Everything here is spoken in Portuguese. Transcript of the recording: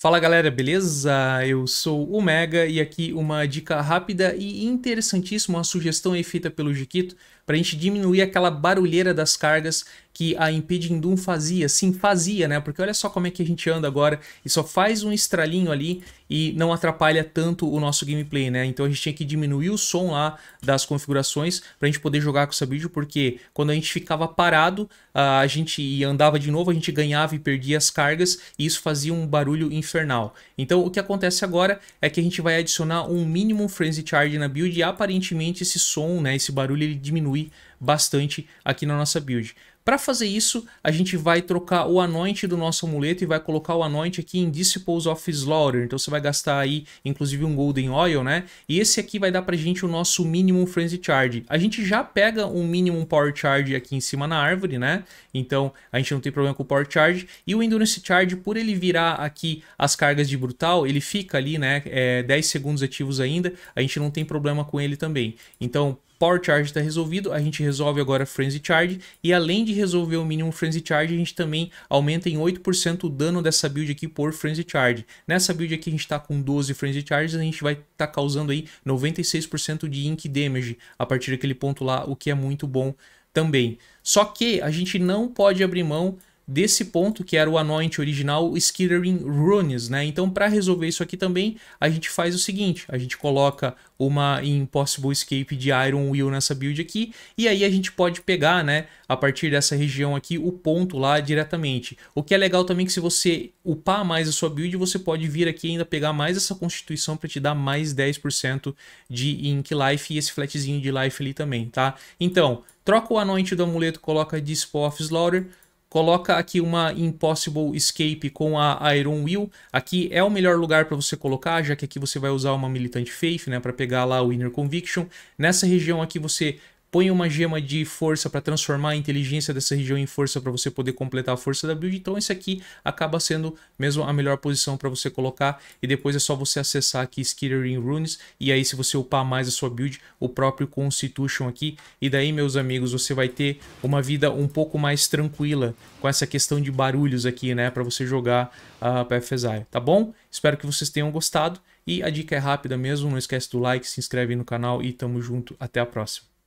Fala galera, beleza? Eu sou o Mega e aqui uma dica rápida e interessantíssima, uma sugestão aí feita pelo Jiquito para a gente diminuir aquela barulheira das cargas que a Impeding Doom fazia. Sim, fazia, né? Porque olha só como é que a gente anda agora e só faz um estralinho ali e não atrapalha tanto o nosso gameplay, né? Então a gente tinha que diminuir o som lá das configurações para a gente poder jogar com essa build, porque quando a gente ficava parado, a gente andava de novo, a gente ganhava e perdia as cargas e isso fazia um barulho infernal. Então o que acontece agora é que a gente vai adicionar um Minimum Frenzy Charge na build e aparentemente esse som, né, esse barulho ele diminui oui, bastante aqui na nossa build. Para fazer isso, a gente vai trocar o anoint do nosso amuleto e vai colocar o anoint aqui em Disciples of Slaughter. Então você vai gastar aí, inclusive, um Golden Oil, né? E esse aqui vai dar pra gente o nosso Minimum Frenzy Charge. A gente já pega um Minimum Power Charge aqui em cima na árvore, né? Então a gente não tem problema com o Power Charge. E o Endurance Charge, por ele virar aqui as cargas de Brutal, ele fica ali, né? É, 10 segundos ativos ainda. A gente não tem problema com ele também. Então... Power Charge está resolvido, a gente resolve agora Frenzy Charge. E além de resolver o mínimo Frenzy Charge, a gente também aumenta em 8% o dano dessa build aqui por Frenzy Charge. Nessa build aqui a gente está com 12 Frenzy Charges, a gente vai estar tá causando aí 96% de Ink Damage a partir daquele ponto lá, o que é muito bom também. Só que a gente não pode abrir mão desse ponto que era o Anoint original, Skittering Runes, né? Então, para resolver isso aqui também, a gente faz o seguinte, a gente coloca uma Impossible Escape de Iron Will nessa build aqui, e aí a gente pode pegar, né, a partir dessa região aqui, o ponto lá diretamente. O que é legal também é que se você upar mais a sua build, você pode vir aqui ainda pegar mais essa constituição para te dar mais 10% de Ink Life e esse flatzinho de Life ali também, tá? Então, troca o Anoint do amuleto, coloca Dispel of Slaughter, coloca aqui uma Impossible Escape com a Iron Will. Aqui é o melhor lugar para você colocar, já que aqui você vai usar uma Militante Faith, né, para pegar lá o Inner Conviction. Nessa região aqui você põe uma gema de força para transformar a inteligência dessa região em força para você poder completar a força da build. Então esse aqui acaba sendo mesmo a melhor posição para você colocar e depois é só você acessar aqui Skittering Runes e aí se você upar mais a sua build, o próprio Constitution aqui e daí meus amigos, você vai ter uma vida um pouco mais tranquila com essa questão de barulhos aqui, né, para você jogar a uh, PFSI, tá bom? Espero que vocês tenham gostado e a dica é rápida mesmo, não esquece do like, se inscreve no canal e tamo junto, até a próxima.